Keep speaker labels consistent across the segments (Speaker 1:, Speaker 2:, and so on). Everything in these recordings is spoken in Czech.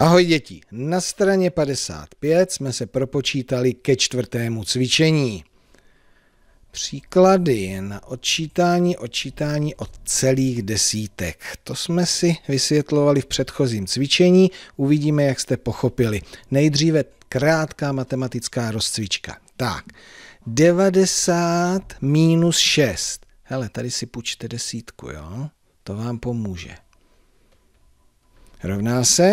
Speaker 1: Ahoj děti, na straně 55 jsme se propočítali ke čtvrtému cvičení. Příklady na odčítání, odčítání od celých desítek. To jsme si vysvětlovali v předchozím cvičení, uvidíme, jak jste pochopili. Nejdříve krátká matematická rozcvička. Tak, 90 minus 6. Hele, tady si půjčte desítku, jo? To vám pomůže. Rovná se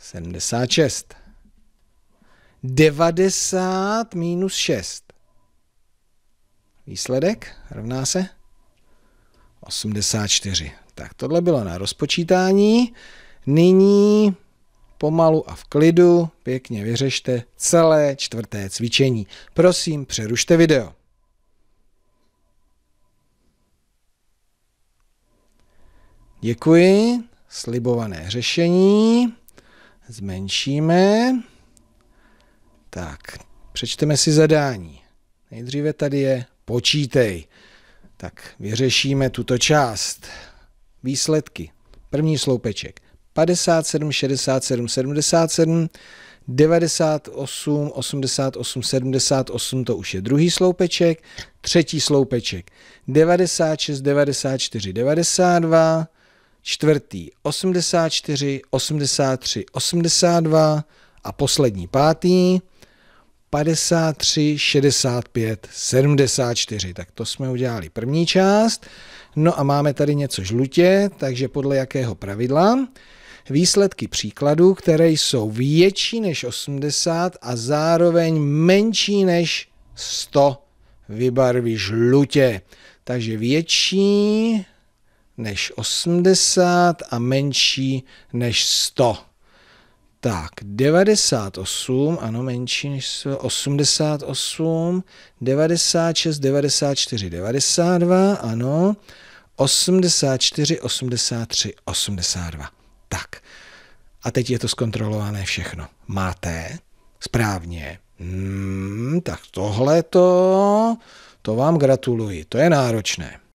Speaker 1: 76. 90 minus 6. Výsledek rovná se 84. Tak tohle bylo na rozpočítání. Nyní pomalu a v klidu pěkně vyřešte celé čtvrté cvičení. Prosím, přerušte video. Děkuji, slibované řešení zmenšíme. Tak, přečteme si zadání. Nejdříve tady je počítej. Tak vyřešíme tuto část. Výsledky. První sloupeček 57, 67, 77, 98, 88, 78, to už je druhý sloupeček. Třetí sloupeček 96, 94, 92, čtvrtý 84, 83, 82 a poslední pátý 53, 65, 74. Tak to jsme udělali první část. No a máme tady něco žlutě, takže podle jakého pravidla? Výsledky příkladů, které jsou větší než 80 a zároveň menší než 100, vybarví žlutě. Takže větší než 80 a menší než 100. Tak, 98, ano, menší než 88, 96, 94, 92, ano, 84, 83, 82. Tak. A teď je to zkontrolované všechno. Máte? Správně. Hmm, tak tohle to, to vám gratuluji. To je náročné.